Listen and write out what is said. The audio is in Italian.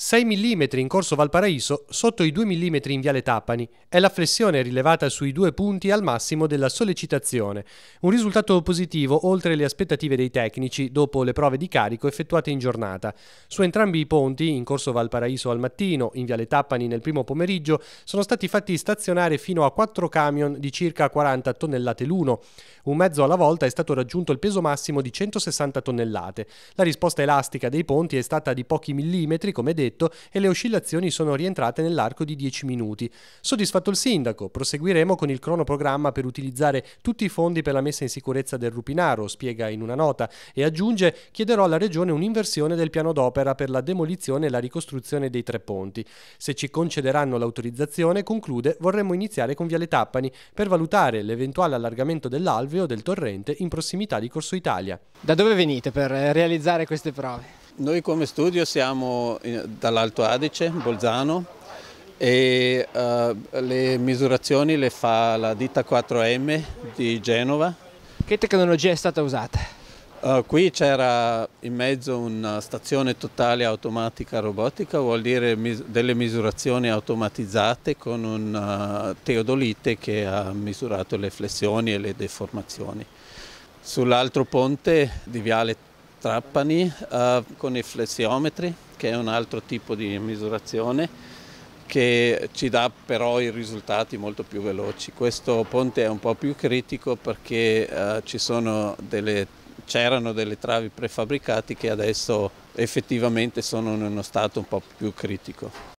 6 mm in corso Valparaíso sotto i 2 mm in viale Tapani È la flessione rilevata sui due punti al massimo della sollecitazione, un risultato positivo oltre le aspettative dei tecnici dopo le prove di carico effettuate in giornata. Su entrambi i ponti, in corso Valparaíso al mattino, in viale Tappani nel primo pomeriggio, sono stati fatti stazionare fino a 4 camion di circa 40 tonnellate l'uno. Un mezzo alla volta è stato raggiunto il peso massimo di 160 tonnellate. La risposta elastica dei ponti è stata di pochi millimetri, come detto, tetto e le oscillazioni sono rientrate nell'arco di 10 minuti. Soddisfatto il sindaco, proseguiremo con il cronoprogramma per utilizzare tutti i fondi per la messa in sicurezza del Rupinaro, spiega in una nota, e aggiunge chiederò alla Regione un'inversione del piano d'opera per la demolizione e la ricostruzione dei tre ponti. Se ci concederanno l'autorizzazione, conclude, vorremmo iniziare con Viale Tappani per valutare l'eventuale allargamento dell'alveo del torrente in prossimità di Corso Italia. Da dove venite per eh, realizzare queste prove? Noi come studio siamo dall'Alto Adice, Bolzano, e uh, le misurazioni le fa la ditta 4M di Genova. Che tecnologia è stata usata? Uh, qui c'era in mezzo una stazione totale automatica robotica, vuol dire mis delle misurazioni automatizzate con un eh, teodolite che ha misurato le flessioni e le deformazioni. Sull'altro ponte di Viale Trapani eh, con i flessiometri, che è un altro tipo di misurazione che ci dà però i risultati molto più veloci. Questo ponte è un po' più critico perché eh, delle, c'erano delle travi prefabbricate che adesso effettivamente sono in uno stato un po' più critico.